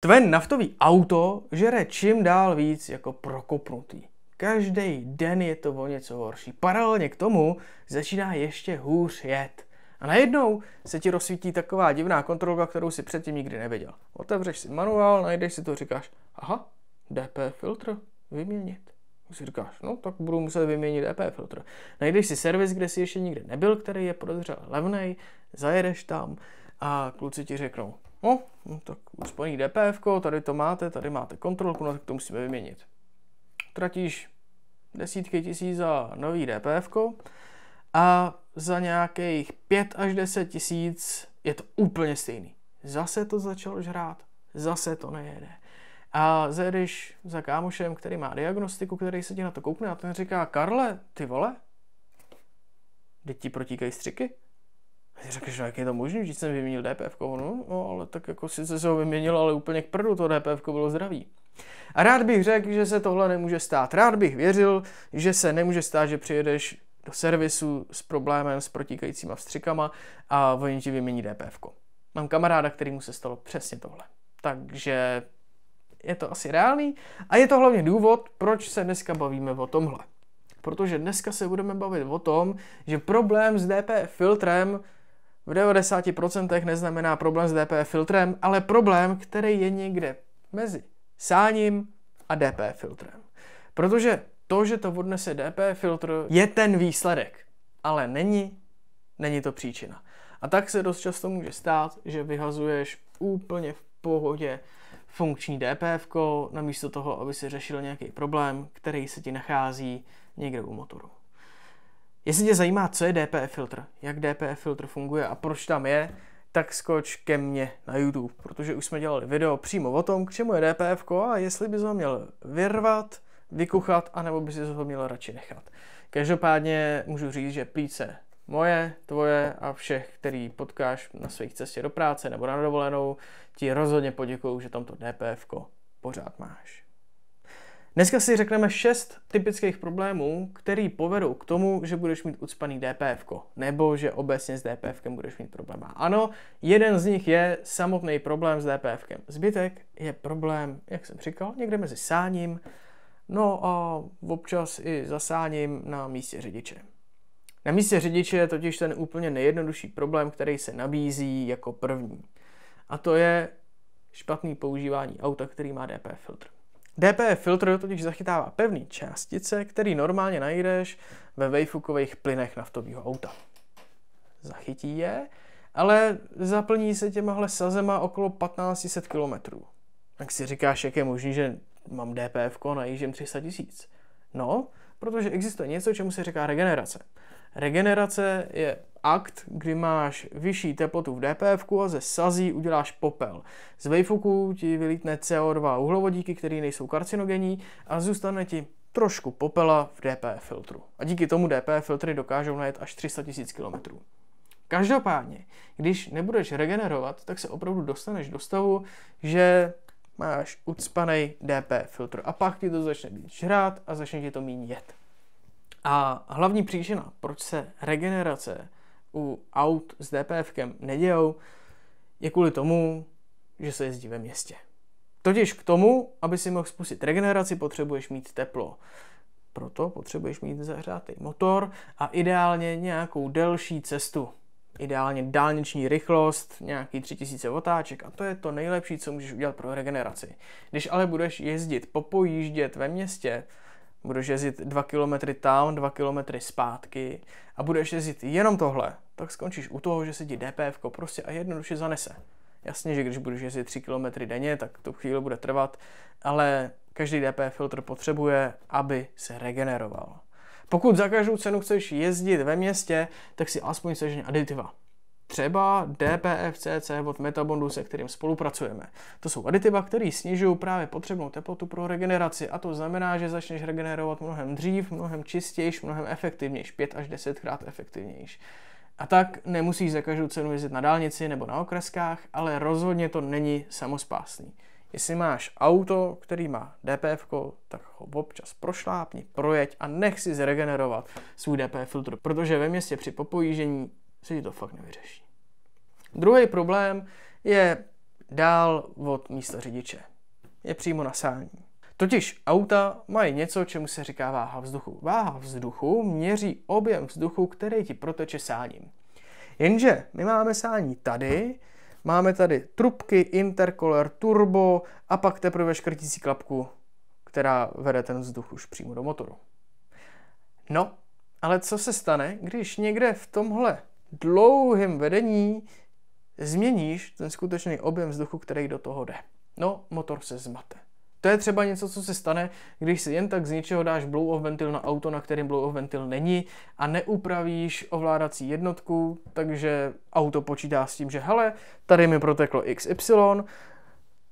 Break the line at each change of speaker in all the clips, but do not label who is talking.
Tvé naftový auto žere čím dál víc jako prokopnutý. Každý den je to o něco horší. Paralelně k tomu začíná ještě hůř jet. A najednou se ti rozsvítí taková divná kontrolka, kterou si předtím nikdy neviděl. Otevřeš si manuál, najdeš si to, říkáš, aha, DP filtr, vyměnit. Si říkáš, no tak budu muset vyměnit DP filtr. Najdeš si servis, kde si ještě nikdy nebyl, který je podezřel levnej, zajedeš tam a kluci ti řeknou, No, no tak úsporný DPF, tady to máte, tady máte kontrolku, no tak to musíme vyměnit. Tratíš desítky tisíc za nový DPF a za nějakých 5 až 10 tisíc je to úplně stejný. Zase to začalo žrát, zase to nejede. A zjedeš za kámošem, který má diagnostiku, který se ti na to koukne a ten říká, Karle, ty vole, teď ti protíkají střiky? A řekneš, no jak je to možné, že jsem vyměnil DPF, no, no, ale tak jako sice se ho vyměnil, ale úplně k prdu to DPF bylo zdravý. A rád bych řekl, že se tohle nemůže stát. Rád bych věřil, že se nemůže stát, že přijedeš do servisu s problémem s protíkajícíma vstřikama a oni ti vymění DPF. Mám kamaráda, který mu se stalo přesně tohle. Takže je to asi reálný a je to hlavně důvod, proč se dneska bavíme o tomhle. Protože dneska se budeme bavit o tom, že problém s DPF filtrem v 90% neznamená problém s DPF filtrem, ale problém, který je někde mezi sáním a DPF filtrem. Protože to, že to odnese DPF filtr, je ten výsledek, ale není, není to příčina. A tak se dost často může stát, že vyhazuješ úplně v pohodě funkční DPF, namísto toho, aby si řešil nějaký problém, který se ti nachází někde u motoru. Jestli tě zajímá, co je DPF filtr, jak DPF filtr funguje a proč tam je, tak skoč ke mně na YouTube, protože už jsme dělali video přímo o tom, k čemu je DPF a jestli bys ho měl vyrvat, vykuchat, anebo bys ho měl radši nechat. Každopádně můžu říct, že plíce moje, tvoje a všech, který potkáš na svých cestě do práce nebo na dovolenou, ti rozhodně poděkuju, že tam to DPF pořád máš. Dneska si řekneme 6 typických problémů, který povedou k tomu, že budeš mít ucpaný DPF, -ko, nebo že obecně s DPF budeš mít problém. A ano, jeden z nich je samotný problém s DPF. -kem. Zbytek je problém, jak jsem říkal, někde mezi sáním, no a občas i zasáním na místě řidiče. Na místě řidiče je totiž ten úplně nejjednodušší problém, který se nabízí jako první. A to je špatný používání auta, který má DPF filtr. DPF filtr totiž zachytává pevné částice, které normálně najdeš ve vejfukových plynech naftového auta. Zachytí je, ale zaplní se těmahle sazema okolo 1500 km. Tak si říkáš, jak je možný, že mám DPF a najížím 300 tisíc. No, protože existuje něco, čemu se říká regenerace. Regenerace je akt, kdy máš vyšší teplotu v DPF a ze sazí uděláš popel. Z vejfuku ti vylítne CO2 uhlovodíky, které nejsou karcinogenní a zůstane ti trošku popela v DPF filtru. A díky tomu DPF filtry dokážou najet až 300 000 km. Každopádně, když nebudeš regenerovat, tak se opravdu dostaneš do stavu, že máš ucpaný DP filtr a pak ti to začne být žrát a začne ti to mínět. jet. A hlavní příčina, proč se regenerace u aut s DPFkem nedějou, je kvůli tomu, že se jezdí ve městě. Totiž k tomu, aby si mohl spustit regeneraci, potřebuješ mít teplo. Proto potřebuješ mít zahřátý motor a ideálně nějakou delší cestu. Ideálně dálniční rychlost, nějaký 3000 otáček a to je to nejlepší, co můžeš udělat pro regeneraci. Když ale budeš jezdit, popojíždět ve městě, budeš jezdit dva kilometry tam, dva kilometry zpátky a budeš jezdit jenom tohle, tak skončíš u toho, že se ti DPF prostě a jednoduše zanese. Jasně, že když budeš jezdit 3 km denně, tak to chvíli bude trvat, ale každý DPF filtr potřebuje, aby se regeneroval. Pokud za každou cenu chceš jezdit ve městě, tak si aspoň sežně aditiva třeba DPFCC od Metabondu, se kterým spolupracujeme. To jsou aditiva, které snižují právě potřebnou teplotu pro regeneraci a to znamená, že začneš regenerovat mnohem dřív, mnohem čistějiš, mnohem efektivnější, 5 až 10 krát efektivnější. A tak nemusíš za každou cenu jezdit na dálnici nebo na okreskách, ale rozhodně to není samospásný. Jestli máš auto, který má DPF, tak ho občas prošlápni, projeď a nech si zregenerovat svůj DPF filtr, protože ve městě při popojížení se ti to fakt nevyřeší. Druhý problém je dál od místa řidiče. Je přímo na sání. Totiž auta mají něco, čemu se říká váha vzduchu. Váha vzduchu měří objem vzduchu, který ti proteče sáním. Jenže my máme sání tady, máme tady trubky, interkoler, turbo a pak teprve škrtící klapku, která vede ten vzduch už přímo do motoru. No, ale co se stane, když někde v tomhle dlouhým vedení změníš ten skutečný objem vzduchu, který do toho jde. No, motor se zmate. To je třeba něco, co se stane, když si jen tak z ničeho dáš blow-off ventil na auto, na kterém blow-off ventil není a neupravíš ovládací jednotku, takže auto počítá s tím, že hele, tady mi proteklo XY,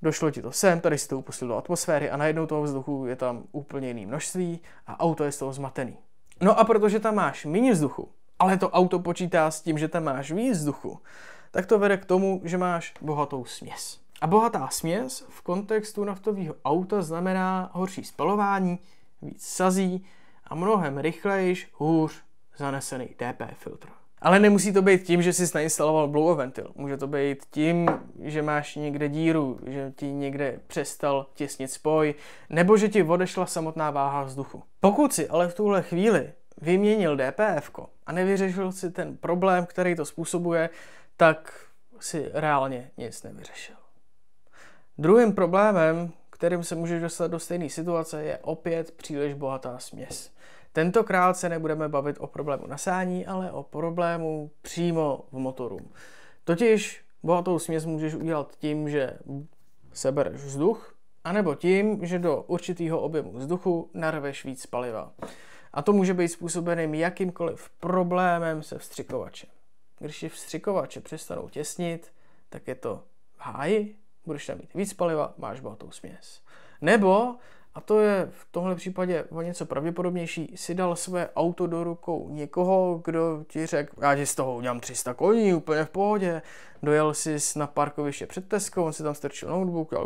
došlo ti to sem, tady si to upustil do atmosféry a najednou toho vzduchu je tam úplně jiný množství a auto je z toho zmatený. No a protože tam máš méně vzduchu, ale to auto počítá s tím, že tam máš víc vzduchu, tak to vede k tomu, že máš bohatou směs. A bohatá směs v kontextu naftového auta znamená horší spalování, víc sazí a mnohem rychlejš, hůř zanesený DP filtr. Ale nemusí to být tím, že jsi nainstaloval blow ventil. Může to být tím, že máš někde díru, že ti někde přestal těsnit spoj, nebo že ti odešla samotná váha vzduchu. Pokud si ale v tuhle chvíli vyměnil DPF a nevyřešil si ten problém, který to způsobuje, tak si reálně nic nevyřešil. Druhým problémem, kterým se můžeš dostat do stejné situace, je opět příliš bohatá směs. Tentokrát se nebudeme bavit o problému nasání, ale o problému přímo v motoru. Totiž bohatou směs můžeš udělat tím, že sebereš vzduch, anebo tím, že do určitého objemu vzduchu narveš víc paliva. A to může být způsobeným jakýmkoliv problémem se vstřikovačem. Když ti vstřikovače přestanou těsnit, tak je to v háji, budeš tam mít víc paliva, máš bohatou směs. Nebo, a to je v tomhle případě o něco pravděpodobnější, si dal své auto do rukou někoho, kdo ti řekl, já ti z toho udělám 300 koní, úplně v pohodě, dojel jsi na parkoviště před Tesco, on si tam strčil notebook, a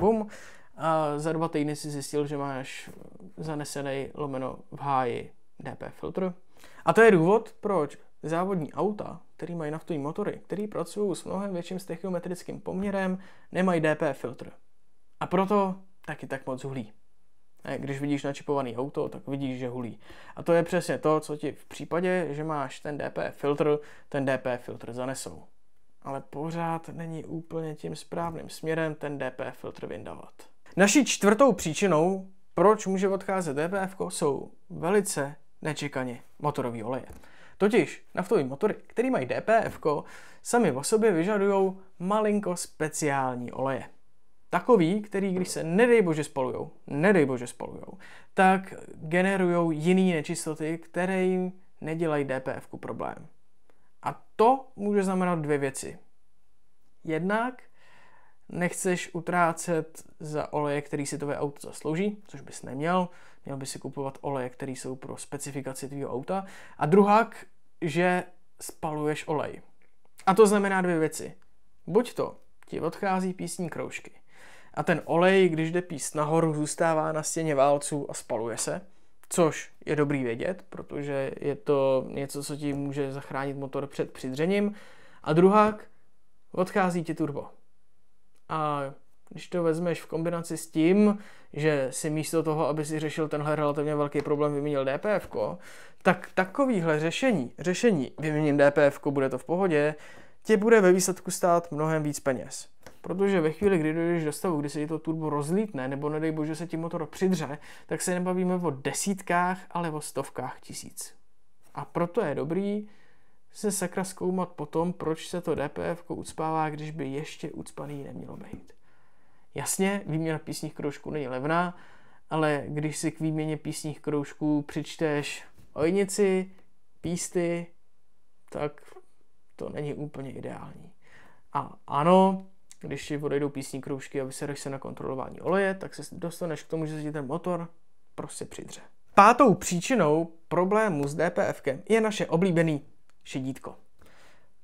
bum, a za dva týdny si zjistil, že máš zanesený lomeno v háji DP filtr. A to je důvod, proč závodní auta, které mají naftový motory, které pracují s mnohem větším stechiometrickým poměrem, nemají DP filtr. A proto taky tak moc hulí. Když vidíš načipovaný auto, tak vidíš, že hulí. A to je přesně to, co ti v případě, že máš ten DP filtr, ten DP filtr zanesou. Ale pořád není úplně tím správným směrem ten DP filtr vyndavat. Naší čtvrtou příčinou, proč může odcházet DPF, jsou velice nečekaně motorové oleje. Totiž naftové motory, které mají DPF, sami o sobě vyžadují malinko speciální oleje. Takový, který když se nedej bože spolujou, nedej bože spolujou, tak generují jiné nečistoty, které jim nedělají DPF problém. A to může znamenat dvě věci. Jednak nechceš utrácet za oleje, který si tvoje auto zaslouží, což bys neměl, měl by si kupovat oleje, které jsou pro specifikaci tvýho auta. A druhák, že spaluješ olej. A to znamená dvě věci. Buď to ti odchází písní kroužky a ten olej, když jde píst nahoru, zůstává na stěně válců a spaluje se, což je dobrý vědět, protože je to něco, co ti může zachránit motor před přidřením. A druhák, odchází ti turbo. A když to vezmeš v kombinaci s tím, že si místo toho, aby si řešil tenhle relativně velký problém, vyměnil DPF, tak takovýhle řešení, řešení vyměním DPF, bude to v pohodě, tě bude ve výsledku stát mnohem víc peněz. Protože ve chvíli, kdy dojdeš do stavu, kdy se ti to turbo rozlítne, nebo nedej bože se ti motor přidře, tak se nebavíme o desítkách, ale o stovkách tisíc. A proto je dobrý se sakra zkoumat potom, proč se to DPF ucpává, když by ještě ucpaný nemělo být. Jasně, výměna písních kroužků není levná, ale když si k výměně písních kroužků přičteš ojnici, písty, tak to není úplně ideální. A ano, když ti odejdou písní kroužky a vysedeš se na kontrolování oleje, tak se dostaneš k tomu, že se ten motor prostě přidře. Pátou příčinou problému s DPFkem je naše oblíbený šedítko.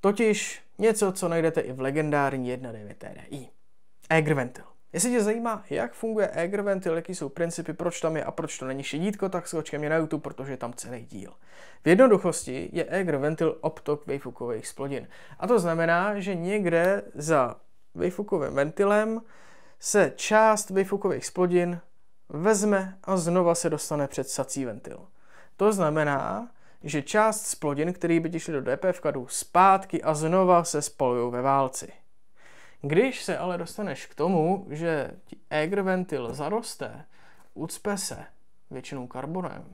Totiž něco, co najdete i v legendární 1.9 TDI. ventil. Jestli tě zajímá, jak funguje ventil, jaký jsou principy, proč tam je a proč to není šedítko, tak skoč ke na YouTube, protože je tam celý díl. V jednoduchosti je ventil obtok vejfukových splodin. A to znamená, že někde za vejfukovým ventilem se část vejfukových splodin vezme a znova se dostane před sací ventil. To znamená, že část z plodin, které by ti do DPF, kadu, zpátky a znova se spolují ve válci. Když se ale dostaneš k tomu, že ti ventil zaroste, ucpe se, většinou karbonem,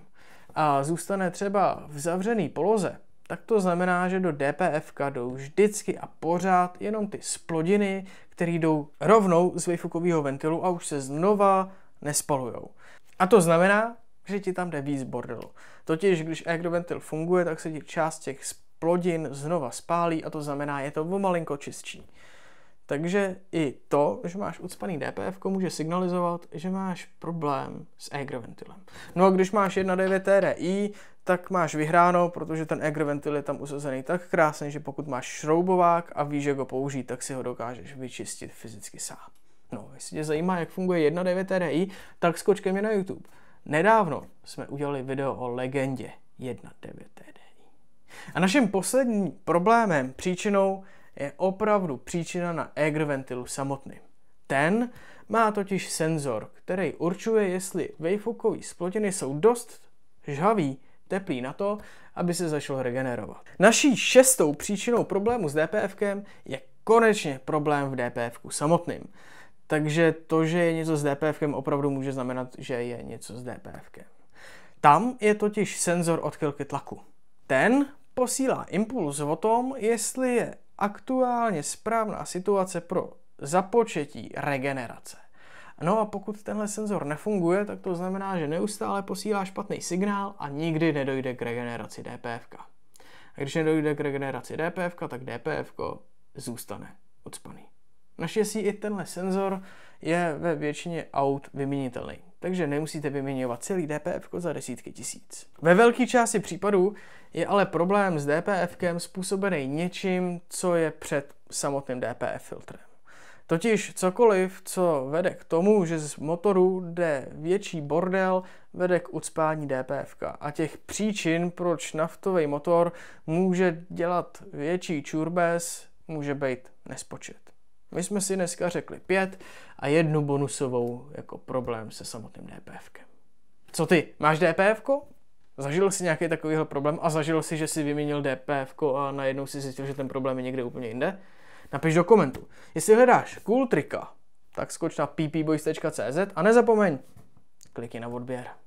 a zůstane třeba v zavřený poloze, tak to znamená, že do DPF jdou vždycky a pořád jenom ty splodiny, které jdou rovnou z vejfukového ventilu a už se znova nespalujou. A to znamená, že ti tam jde víc bordelu. Totiž, když agroventil funguje, tak se ti část těch plodin znova spálí a to znamená, je to o malinko čistší. Takže i to, že máš ucpaný DPF, může signalizovat, že máš problém s agroventilem. No a když máš 1.9 TRI, tak máš vyhráno, protože ten agroventil je tam usazený tak krásně, že pokud máš šroubovák a víš, jak ho použít, tak si ho dokážeš vyčistit fyzicky sám. No, jestli tě zajímá, jak funguje 1.9 TRI, tak skoč ke mně na YouTube. Nedávno jsme udělali video o legendě 1.9TD. A naším posledním problémem, příčinou, je opravdu příčina na Eger ventilu samotným. Ten má totiž senzor, který určuje, jestli wavehookový splodiny jsou dost žhavý, teplý na to, aby se začal regenerovat. Naší šestou příčinou problému s DPFkem je konečně problém v DPFku samotným. Takže to, že je něco s DPF, opravdu může znamenat, že je něco s DPFkem. Tam je totiž senzor odchylky tlaku. Ten posílá impuls o tom, jestli je aktuálně správná situace pro započetí regenerace. No a pokud tenhle senzor nefunguje, tak to znamená, že neustále posílá špatný signál a nikdy nedojde k regeneraci DPF. A když nedojde k regeneraci DPF, tak DPF zůstane ucpaný. Naštěstí i tenhle senzor je ve většině aut vyměnitelný, takže nemusíte vyměňovat celý DPF za desítky tisíc. Ve velké části případů je ale problém s DPFkem způsobený něčím, co je před samotným DPF filtrem. Totiž cokoliv, co vede k tomu, že z motoru jde větší bordel, vede k ucpání DPF. A těch příčin, proč naftový motor může dělat větší čurbes, může být nespočet. My jsme si dneska řekli pět a jednu bonusovou jako problém se samotným DPFkem. Co ty, máš DPFko? Zažil jsi nějaký takovýhle problém a zažil si, že si vyměnil DPF a najednou si zjistil, že ten problém je někde úplně jinde? Napiš do komentu. Jestli hledáš cool trika, tak skoč na ppboys.cz a nezapomeň, klikni na odběr.